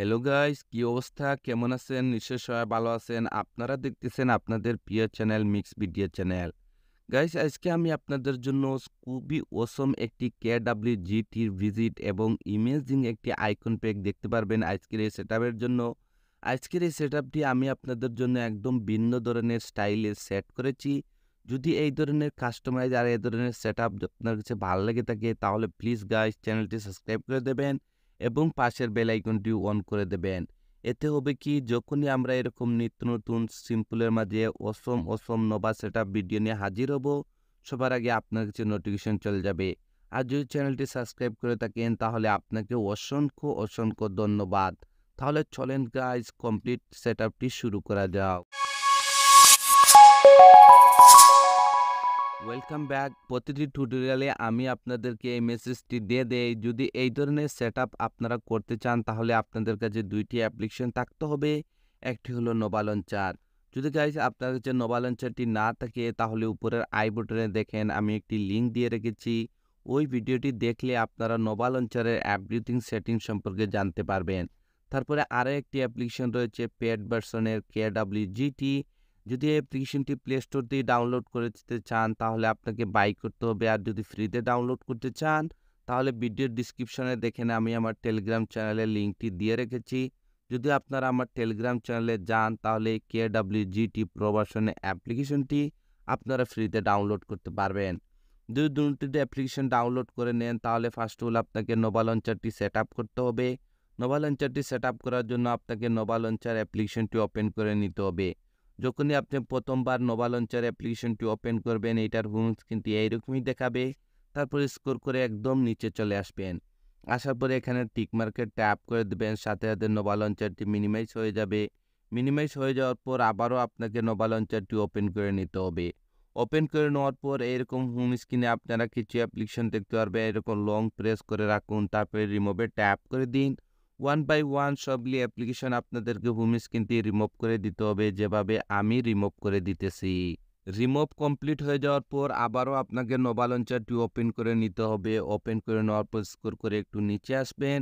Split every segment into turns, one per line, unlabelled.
hello guys কি অবস্থা কেমন আছেন নিশ্চয় সবাই ভালো আছেন আপনারা দেখতেছেন আপনাদের প্রিয় channel mix video channel guys আজকে আমি আপনাদের জন্য খুবই ওসম একটি কে ডাব্লিউ জিটির ভিজিট এবং ইমেজিং একটি আইকন প্যাক দেখতে পারবেন আজকের এই সেট জন্য আজকের এই সেট আমি আপনাদের জন্য একদম ভিন্ন ধরনের স্টাইলে সেট করেছি যদি এই ধরনের কাস্টমাইজ আর এই ধরনের সেট আপনার কাছে ভালো লেগে থাকে তাহলে প্লিজ গাইস চ্যানেলটি সাবস্ক্রাইব করে দেবেন এবং পাশের বেলাইকনটি অন করে দেবেন এতে হবে কি যখনই আমরা এরকম নিত্য নতুন সিম্পলের মাঝে অসম অসম নবা সেটা ভিডিও নিয়ে হাজির হব সবার আগে আপনার কাছে নোটিফিকেশন চলে যাবে আর যদি চ্যানেলটি সাবস্ক্রাইব করে থাকেন তাহলে আপনাকে অসংখ্য অসংখ্য ধন্যবাদ তাহলে চলেন গাইজ কমপ্লিট সেট শুরু করা যাও ওয়েলকাম ব্যাক প্রতিটি টিউটোরিয়ালে আমি আপনাদেরকে এই মেসেজটি দিয়ে দেই যদি এই ধরনের সেট আপনারা করতে চান তাহলে আপনাদের কাছে দুইটি অ্যাপ্লিকেশন থাকতে হবে একটি হলো নোবা লঞ্চার যদি গাইজ আপনার কাছে নোবা লঞ্চারটি না থাকে তাহলে উপরের আই বটনে দেখেন আমি একটি লিঙ্ক দিয়ে রেখেছি ওই ভিডিওটি দেখলে আপনারা নোবা লঞ্চারের অ্যাভরিথিং সেটিং সম্পর্কে জানতে পারবেন তারপরে আরও একটি অ্যাপ্লিকেশন রয়েছে পেড ভার্সনের কে ডাব্লিউ জিটি যদি অ্যাপ্লিকেশনটি প্লে স্টোর দিয়ে ডাউনলোড করে দিতে চান তাহলে আপনাকে বাই করতে হবে আর যদি ফ্রিতে ডাউনলোড করতে চান তাহলে ভিডিওর ডিসক্রিপশনে দেখেন আমি আমার টেলিগ্রাম চ্যানেলের লিঙ্কটি দিয়ে রেখেছি যদি আপনারা আমার টেলিগ্রাম চ্যানেলে যান তাহলে কে ডাব্লিউজিটি প্রবাসনে অ্যাপ্লিকেশনটি আপনারা ফ্রিতে ডাউনলোড করতে পারবেন যদি দুটিতে অ্যাপ্লিকেশন ডাউনলোড করে নেন তাহলে ফার্স্ট অল আপনাকে নোভা লঞ্চারটি সেট আপ করতে হবে নোভা লঞ্চারটি সেট আপ করার জন্য আপনাকে নোভা লঞ্চার অ্যাপ্লিকেশনটি ওপেন করে নিতে হবে যখনই আপনি প্রথমবার নোভা লঞ্চার অ্যাপ্লিকেশনটি ওপেন করবেন এটার হোম স্ক্রিনটি এইরকমই দেখাবে তারপরে স্কোর করে একদম নিচে চলে আসবেন আসার পরে এখানে টিক মার্কেট ট্যাপ করে দেবেন সাথে সাথে নোভা লঞ্চারটি মিনিমাইজ হয়ে যাবে মিনিমাইজ হয়ে যাওয়ার পর আবারও আপনাকে নোভা লঞ্চারটি ওপেন করে নিতে হবে ওপেন করে নেওয়ার পর এরকম হোম স্ক্রিনে আপনারা কিছু অ্যাপ্লিকেশন দেখতে পারবেন এরকম লং প্রেস করে রাখুন তারপরে রিমোভে ট্যাপ করে দিন ওয়ান বাই ওয়ান লি অ্যাপ্লিকেশন আপনাদেরকে হোম স্ক্রিন দিয়ে রিমুভ করে দিতে হবে যেভাবে আমি রিমুভ করে দিতেছি রিমুভ কমপ্লিট হয়ে যাওয়ার পর আবারও আপনাকে নোবা লঞ্চারটি ওপেন করে নিতে হবে ওপেন করে নেওয়ার পর স্কোর করে একটু নিচে আসবেন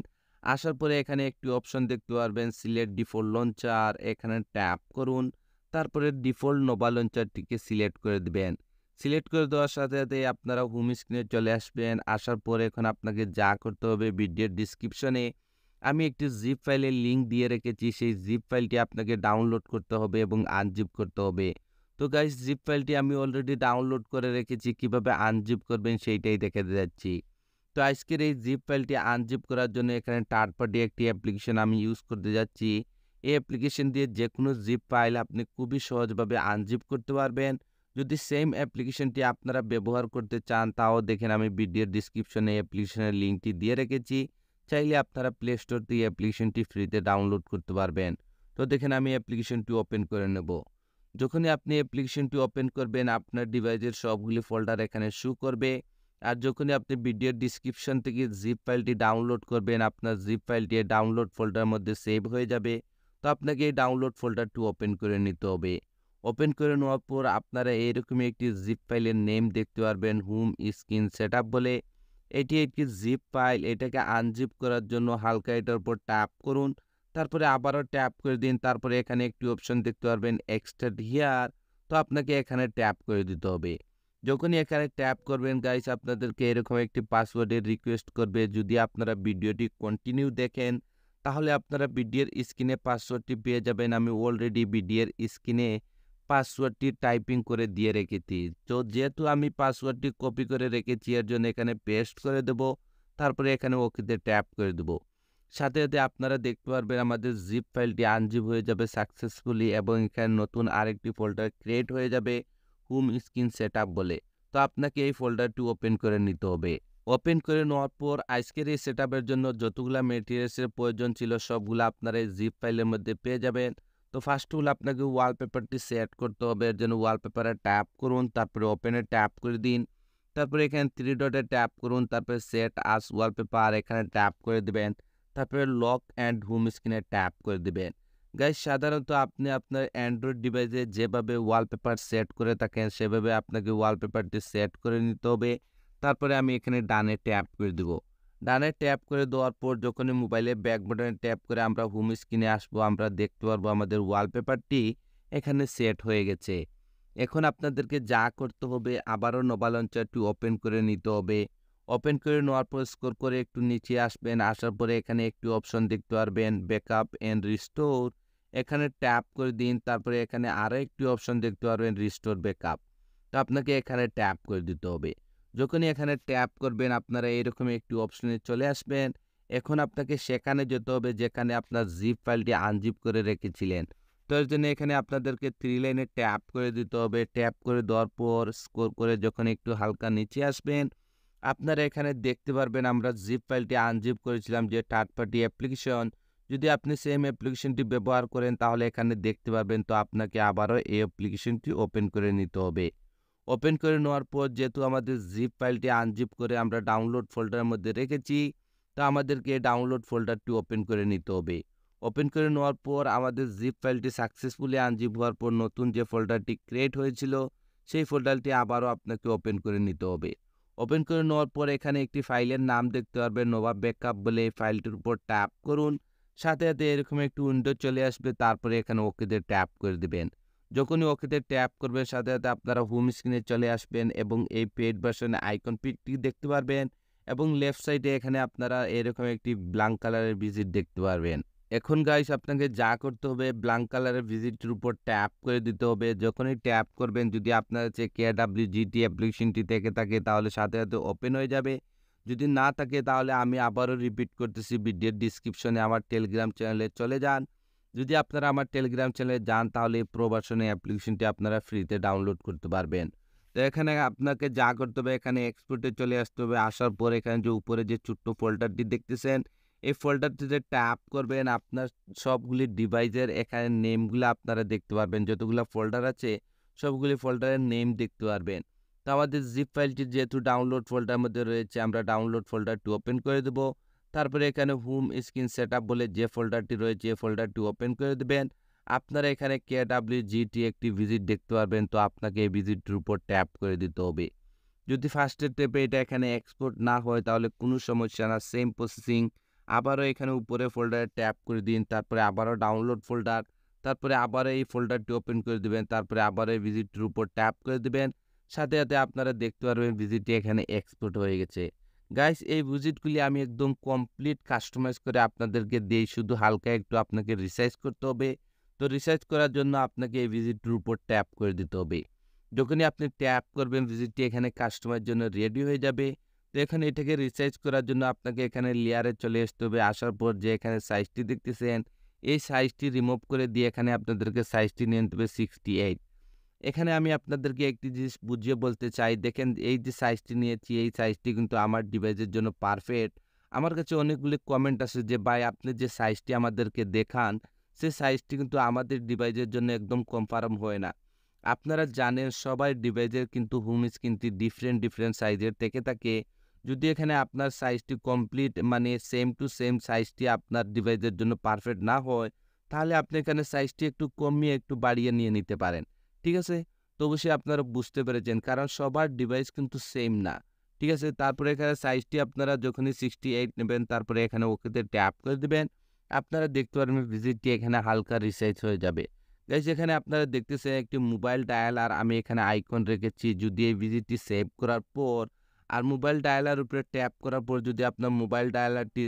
আসার পরে এখানে একটি অপশন দেখতে পারবেন সিলেক্ট ডিফল্ট লঞ্চার এখানে ট্যাপ করুন তারপরে ডিফল্ট নোবা লঞ্চারটিকে সিলেক্ট করে দেবেন সিলেক্ট করে দেওয়ার সাথে সাথে আপনারা হোম স্ক্রিনে চলে আসবেন আসার পর এখন আপনাকে যা করতে হবে ভিডিওর ডিসক্রিপশনে আমি একটি জিপ ফাইলের লিঙ্ক দিয়ে রেখেছি সেই জিপ ফাইলটি আপনাকে ডাউনলোড করতে হবে এবং আনজিপ করতে হবে তো গাইস জিপ ফাইলটি আমি অলরেডি ডাউনলোড করে রেখেছি কিভাবে আনজিপ করবেন সেইটাই দেখে যাচ্ছি তো আজকের এই জিপ ফাইলটি আনজিপ করার জন্য এখানে টার্ড পার্টি একটি অ্যাপ্লিকেশন আমি ইউজ করতে যাচ্ছি এই অ্যাপ্লিকেশন দিয়ে যে কোনো জিপ ফাইল আপনি খুবই সহজভাবে আনজিপ করতে পারবেন যদি সেম অ্যাপ্লিকেশনটি আপনারা ব্যবহার করতে চান তাও দেখেন আমি ভিডিওর ডিসক্রিপশনে অ্যাপ্লিকেশনের লিঙ্কটি দিয়ে রেখেছি চাইলে আপনারা প্লে স্টোর থেকে অ্যাপ্লিকেশনটি ফ্রিতে ডাউনলোড করতে পারবেন তো দেখেন আমি অ্যাপ্লিকেশনটি ওপেন করে নেব যখনই আপনি অ্যাপ্লিকেশনটি ওপেন করবেন আপনার ডিভাইসের সবগুলি ফোল্ডার এখানে শু করবে আর যখনই আপনি ভিডিওর ডিসক্রিপশন থেকে জিপ ফাইলটি ডাউনলোড করবেন আপনার জিপ ফাইলটি ডাউনলোড ফোল্ডার মধ্যে সেভ হয়ে যাবে তো আপনাকে এই ডাউনলোড ফোল্ডারটি ওপেন করে নিতে হবে ওপেন করে নেওয়ার পর আপনারা এইরকমই একটি জিপ ফাইলের নেম দেখতে পারবেন হুম স্ক্রিন সেট বলে এটি একটি জিপ ফাইল এটাকে আনজিপ করার জন্য হালকা এটার উপর ট্যাপ করুন তারপরে আবারও ট্যাপ করে দিন তারপরে এখানে একটি অপশন দেখতে পারবেন এক্সট্রা হিয়ার তো আপনাকে এখানে ট্যাপ করে দিতে হবে যখনই এখানে ট্যাপ করবেন গাইস আপনাদেরকে এরকম একটি পাসওয়ার্ডের রিকোয়েস্ট করবে যদি আপনারা ভিডিওটি কন্টিনিউ দেখেন তাহলে আপনারা ভিডিওর স্ক্রিনে পাসওয়ার্ডটি পেয়ে যাবেন আমি অলরেডি ভিডিওর স্ক্রিনে পাসওয়ার্ডটি টাইপিং করে দিয়ে রেখেছি তো যেহেতু আমি পাসওয়ার্ডটি কপি করে রেখেছি এর জন্য এখানে পেস্ট করে দেব তারপরে এখানে ওকেতে ট্যাপ করে দেব সাথে সাথে আপনারা দেখতে পারবেন আমাদের জিপ ফাইলটি আনজিপ হয়ে যাবে সাকসেসফুলি এবং এখানে নতুন আরেকটি ফোল্ডার ক্রিয়েট হয়ে যাবে হোম স্ক্রিন সেট বলে তো আপনাকে এই ফোল্ডারটি ওপেন করে নিতে হবে ওপেন করে নেওয়ার পর আজকের এই সেট জন্য যতগুলো মেটেরিয়ালসের প্রয়োজন ছিল সবগুলো আপনারা এই জিপ ফাইলের মধ্যে পেয়ে যাবেন তো ফার্স্ট হল আপনাকে ওয়ালপেপারটি সেট করতে হবে যেন ওয়ালপেপারে ট্যাপ করুন তারপরে ওপেনে ট্যাপ করে দিন তারপরে এখানে থ্রি ডটে ট্যাপ করুন তারপরে সেট আস ওয়ালপেপার এখানে ট্যাপ করে দেবেন তারপরে লক অ্যান্ড হোম স্ক্রিনে ট্যাপ করে দেবেন গাই সাধারণত আপনি আপনার অ্যান্ড্রয়েড ডিভাইসে যেভাবে ওয়ালপেপার সেট করে থাকেন সেভাবে আপনাকে ওয়ালপেপারটি সেট করে নিতে হবে তারপরে আমি এখানে ডানে ট্যাপ করে দেবো ডানে ট্যাপ করে দেওয়ার পর যখনই মোবাইলে ব্যাক বাটনে ট্যাপ করে আমরা হোম স্ক্রিনে আসবো আমরা দেখতে পারবো আমাদের ওয়ালপেপারটি এখানে সেট হয়ে গেছে এখন আপনাদেরকে যা করতে হবে আবারও নোবা লঞ্চারটি ওপেন করে নিতে হবে ওপেন করে নেওয়ার পর স্কোর করে একটু নিচে আসবেন আসার পরে এখানে একটি অপশন দেখতে পারবেন ব্যাকআপ অ্যান্ড রিস্টোর এখানে ট্যাপ করে দিন তারপরে এখানে আরও একটি অপশন দেখতে পারবেন রিস্টোর ব্যাকআপ তো আপনাকে এখানে ট্যাপ করে দিতে হবে যখনই এখানে ট্যাপ করবেন আপনারা এরকম একটি অপশনে চলে আসবেন এখন আপনাকে সেখানে যেতে হবে যেখানে আপনার জিপ ফাইলটি আনজিপ করে রেখেছিলেন তার জন্য এখানে আপনাদেরকে থ্রি লাইনে ট্যাপ করে দিতে হবে ট্যাপ করে দেওয়ার পর স্কোর করে যখন একটু হালকা নিচে আসবেন আপনারা এখানে দেখতে পারবেন আমরা জিপ ফাইলটি আনজিপ করেছিলাম যে থার্ড পার্টি অ্যাপ্লিকেশন যদি আপনি সেম অ্যাপ্লিকেশনটি ব্যবহার করেন তাহলে এখানে দেখতে পারবেন তো আপনাকে আবারও এই অ্যাপ্লিকেশনটি ওপেন করে নিতে হবে ওপেন করে নেওয়ার পর যেহেতু আমাদের জিপ ফাইলটি আনজিপ করে আমরা ডাউনলোড ফোল্ডারের মধ্যে রেখেছি তা আমাদেরকে ডাউনলোড ফোল্ডারটি ওপেন করে নিতে হবে ওপেন করে নেওয়ার পর আমাদের জিপ ফাইলটি সাকসেসফুলি আনজিপ হওয়ার পর নতুন যে ফোল্ডারটি ক্রিয়েট হয়েছিল সেই ফোল্ডারটি আবারও আপনাকে ওপেন করে নিতে হবে ওপেন করে নেওয়ার পর এখানে একটি ফাইলের নাম দেখতে পারবে নোভা ব্যাকআপ বলে এই ফাইলটির উপর ট্যাপ করুন সাথে সাথে এরকম একটি উইন্ডো চলে আসবে তারপরে এখানে ওকেদের ট্যাপ করে দেবেন যখনই ওকেতে ট্যাপ করবেন সাথে সাথে আপনারা হোম স্ক্রিনে চলে আসবেন এবং এই পেড ভার্সনে আইকন পিকটি দেখতে পারবেন এবং লেফট সাইডে এখানে আপনারা এরকম একটি ব্ল্যাঙ্ক কালারের ভিজিট দেখতে পারবেন এখন গাইস আপনাকে যা করতে হবে ব্ল্যাঙ্ক কালারের ভিজিটের উপর ট্যাপ করে দিতে হবে যখনই ট্যাপ করবেন যদি আপনার হচ্ছে কেয়ারডাব্লিউ জিটি অ্যাপ্লিকেশনটি থেকে থাকে তাহলে সাথে সাথে ওপেন হয়ে যাবে যদি না থাকে তাহলে আমি আবারও রিপিট করতেছি ভিডিওর ডিসক্রিপশনে আমার টেলিগ্রাম চ্যানেলে চলে যান যদি আপনারা আমার টেলিগ্রাম চ্যানেলে যান তাহলে এই প্রবাসনে অ্যাপ্লিকেশনটি আপনারা ফ্রিতে ডাউনলোড করতে পারবেন তো এখানে আপনাকে যা করতে হবে এখানে এক্সপোর্টে চলে আসতে হবে আসার পর এখানে যে উপরে যে ছোট্ট ফোল্ডারটি দেখতেছেন এই ফোল্ডারটিতে ট্যাপ করবেন আপনার সবগুলি ডিভাইসের এখানে নেমগুলো আপনারা দেখতে পারবেন যতগুলো ফোল্ডার আছে সবগুলি ফোল্ডারের নেম দেখতে পারবেন তো আমাদের জিপ ফাইলটি যেহেতু ডাউনলোড ফোল্ডার মধ্যে রয়েছে আমরা ডাউনলোড ফোল্ডারটি ওপেন করে দেবো তারপরে এখানে হোম স্ক্রিন সেট বলে যে ফোল্ডারটি রয়েছে এই ফোল্ডারটি ওপেন করে দেবেন আপনারা এখানে কে ডাব্লিউ জিটি একটি ভিজিট দেখতে পারবেন তো আপনাকে এই ভিজিটটির উপর ট্যাপ করে দিতে হবে যদি ফার্স্টের টেপে এটা এখানে এক্সপোর্ট না হয় তাহলে কোনো সমস্যা না সেম প্রসেসিং আবারও এখানে উপরে ফোল্ডারে ট্যাপ করে দিন তারপরে আবারও ডাউনলোড ফোল্ডার তারপরে আবারও এই ফোল্ডারটি ওপেন করে দেবেন তারপরে আবারও এই ভিজিটটির উপর ট্যাপ করে দেবেন সাথে সাথে আপনারা দেখতে পারবেন ভিজিটটি এখানে এক্সপোর্ট হয়ে গেছে গাইস এই বুজেটগুলি আমি একদম কমপ্লিট কাস্টমাইজ করে আপনাদেরকে দিই শুধু হালকা একটু আপনাকে রিসার্চ করতে হবে তো রিসার্চ করার জন্য আপনাকে এই ভিজিটটির উপর ট্যাপ করে দিতে হবে যখনই আপনি ট্যাপ করবেন ভিজিটটি এখানে কাস্টমার জন্য রেডি হয়ে যাবে তো এখানে এটাকে রিসার্চ করার জন্য আপনাকে এখানে লেয়ারে চলে আসতে হবে আসার পর যে এখানে সাইজটি দেখতেছেন এই সাইজটি রিমুভ করে দিয়ে এখানে আপনাদেরকে সাইজটি নিয়ে নিতে হবে সিক্সটি এইট এখানে আমি আপনাদেরকে একটি জিনিস বুঝিয়ে বলতে চাই দেখেন এই যে সাইজটি নিয়েছি এই সাইজটি কিন্তু আমার ডিভাইসের জন্য পারফেক্ট আমার কাছে অনেকগুলি কমেন্ট আছে যে ভাই আপনি যে সাইজটি আমাদেরকে দেখান সে সাইজটি কিন্তু আমাদের ডিভাইসের জন্য একদম কনফার্ম হয় না আপনারা জানেন সবাই ডিভাইসের কিন্তু হোম স্ক্রিনটি ডিফারেন্ট ডিফারেন্ট সাইজের থেকে থাকে যদি এখানে আপনার সাইজটি কমপ্লিট মানে সেম টু সেম সাইজটি আপনার ডিভাইসের জন্য পারফেক্ট না হয় তাহলে আপনি এখানে সাইজটি একটু কমিয়ে একটু বাড়িয়ে নিয়ে নিতে পারেন ঠিক আছে তো অবশ্যই আপনারা বুঝতে পেরেছেন কারণ সবার ডিভাইস কিন্তু সেম না ঠিক আছে তারপরে এখানে সাইজটি আপনারা যখনই সিক্সটি এইট নেবেন তারপরে এখানে ওকেতে ট্যাপ করে দেবেন আপনারা দেখতে পারবেন ভিজিটটি এখানে হালকা রিসাইজ হয়ে যাবে গাইজ এখানে আপনারা দেখতেছেন একটি মোবাইল ডায়াল আর আমি এখানে আইকন রেখেছি যদি এই ভিজিটটি সেভ করার পর আর মোবাইল ডায়ালার উপরে ট্যাপ করার পর যদি আপনার মোবাইল ডায়ালারটি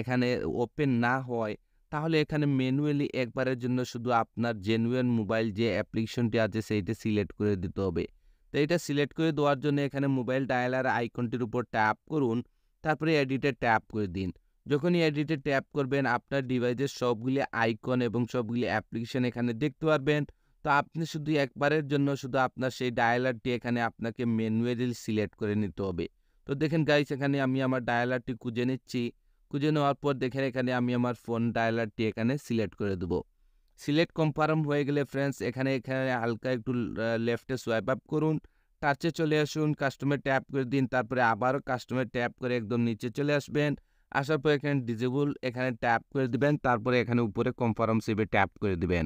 এখানে ওপেন না হয় তাহলে এখানে ম্যানুয়ালি একবারের জন্য শুধু আপনার জেনুইন মোবাইল যে অ্যাপ্লিকেশনটি আছে সেইটা সিলেক্ট করে দিতে হবে তো এটা সিলেক্ট করে দেওয়ার জন্য এখানে মোবাইল ডায়ালার আইকনটির উপর ট্যাপ করুন তারপরে এডিটে ট্যাপ করে দিন যখনই এডিটে ট্যাপ করবেন আপনার ডিভাইসের সবগুলি আইকন এবং সবগুলি অ্যাপ্লিকেশন এখানে দেখতে পারবেন তো আপনি শুধু একবারের জন্য শুধু আপনার সেই ডায়ালারটি এখানে আপনাকে ম্যানুয়ালি সিলেক্ট করে নিতে হবে তো দেখেন গাইস এখানে আমি আমার ডায়ালারটি খুঁজে নিচ্ছি খুঁজে নেওয়ার পর দেখেন এখানে আমি আমার ফোন ডায়ালারটি এখানে সিলেক্ট করে দেবো সিলেক্ট কনফার্ম হয়ে গেলে ফ্রেন্ডস এখানে এখানে হালকা একটু লেফটে সোয়াইপ আপ করুন টাচে চলে আসুন কাস্টমার ট্যাপ করে দিন তারপরে আবারও কাস্টমার ট্যাপ করে একদম নিচে চলে আসবেন আসার পর এখানে ডিজেবল এখানে ট্যাপ করে দিবেন তারপরে এখানে উপরে কনফার্ম সেভে ট্যাপ করে দিবেন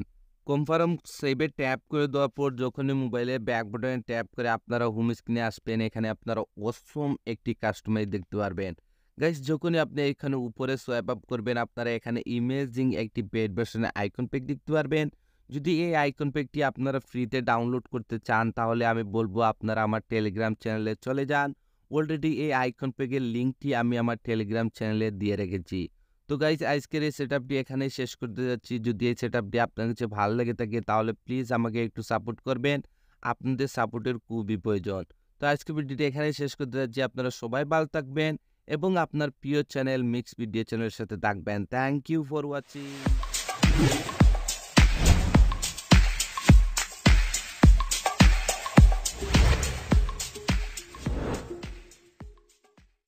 কনফার্ম সেভে ট্যাপ করে দেওয়ার পর যখনই মোবাইলে ব্যাক বাটনে ট্যাপ করে আপনারা হোম স্ক্রিনে আসবেন এখানে আপনারা অসম একটি কাস্টমার দেখতে পারবেন গাইস যখনই আপনি এখানে উপরে সোয়াইপ আপ করবেন আপনারা এখানে ইমেজিং একটি পেড ভার্সনের আইকন প্যাক দেখতে পারবেন যদি এই আইকন প্যাকটি আপনারা ফ্রিতে ডাউনলোড করতে চান তাহলে আমি বলবো আপনারা আমার টেলিগ্রাম চ্যানেলে চলে যান অলরেডি এই আইকন প্যাকের লিঙ্কটি আমি আমার টেলিগ্রাম চ্যানেলে দিয়ে রেখেছি তো গাইজ আজকের এই সেট আপটি এখানেই শেষ করতে যাচ্ছি যদি এই সেট আপটি আপনার কাছে ভালো লেগে থাকে তাহলে প্লিজ আমাকে একটু সাপোর্ট করবেন আপনাদের সাপোর্টের খুবই প্রয়োজন তো আজকের ভিডিওটি এখানে শেষ করতে যাচ্ছি আপনারা সবাই ভালো থাকবেন এবং আপনার প্রিয় চ্যানেল মিক্স ভিডিও চ্যানেলের সাথে থাকবেন থ্যাংক ইউ ফর ওয়াচিং